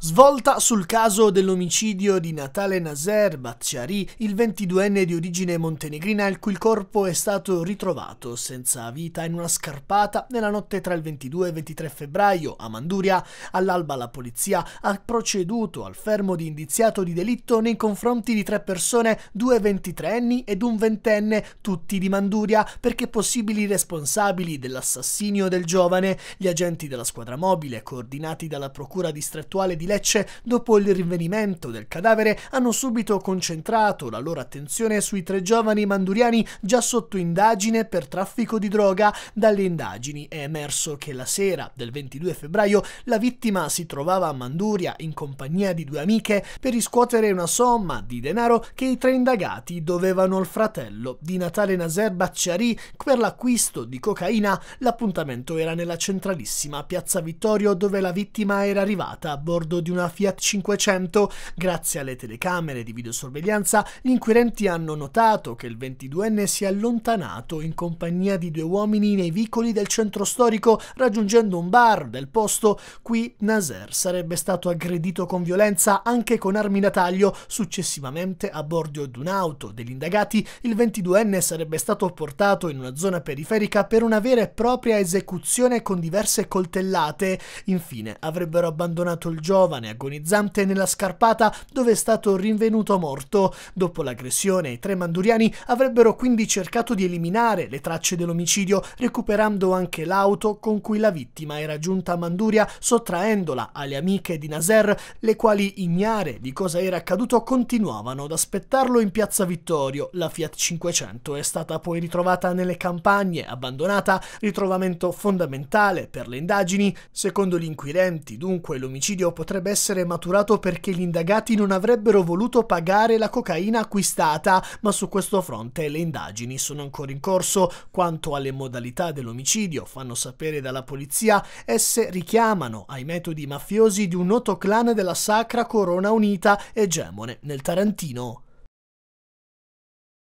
Svolta sul caso dell'omicidio di Natale Nazer Batshari, il 22enne di origine montenegrina, il cui corpo è stato ritrovato senza vita in una scarpata nella notte tra il 22 e il 23 febbraio a Manduria. All'alba la polizia ha proceduto al fermo di indiziato di delitto nei confronti di tre persone, due 23enni ed un ventenne, tutti di Manduria, perché possibili responsabili dell'assassinio del giovane. Gli agenti della squadra mobile, coordinati dalla procura distrettuale di Lecce, dopo il rinvenimento del cadavere, hanno subito concentrato la loro attenzione sui tre giovani manduriani già sotto indagine per traffico di droga. Dalle indagini è emerso che la sera del 22 febbraio la vittima si trovava a Manduria in compagnia di due amiche per riscuotere una somma di denaro che i tre indagati dovevano al fratello di Natale Naser Bacciari per l'acquisto di cocaina. L'appuntamento era nella centralissima piazza Vittorio dove la vittima era arrivata a bordo bordo di una Fiat 500 grazie alle telecamere di videosorveglianza, gli inquirenti hanno notato che il 22enne si è allontanato in compagnia di due uomini nei vicoli del centro storico raggiungendo un bar del posto. Qui Naser sarebbe stato aggredito con violenza anche con armi da taglio. Successivamente a bordo di un'auto degli indagati il 22enne sarebbe stato portato in una zona periferica per una vera e propria esecuzione con diverse coltellate. Infine avrebbero abbandonato il giovane giovane agonizzante nella scarpata dove è stato rinvenuto morto. Dopo l'aggressione, i tre manduriani avrebbero quindi cercato di eliminare le tracce dell'omicidio, recuperando anche l'auto con cui la vittima era giunta a Manduria, sottraendola alle amiche di Naser, le quali, ignare di cosa era accaduto, continuavano ad aspettarlo in piazza Vittorio. La Fiat 500 è stata poi ritrovata nelle campagne, abbandonata, ritrovamento fondamentale per le indagini. Secondo gli inquirenti, dunque, l'omicidio potrebbe dovrebbe essere maturato perché gli indagati non avrebbero voluto pagare la cocaina acquistata, ma su questo fronte le indagini sono ancora in corso. Quanto alle modalità dell'omicidio, fanno sapere dalla polizia, esse richiamano ai metodi mafiosi di un noto clan della Sacra Corona Unita egemone nel Tarantino.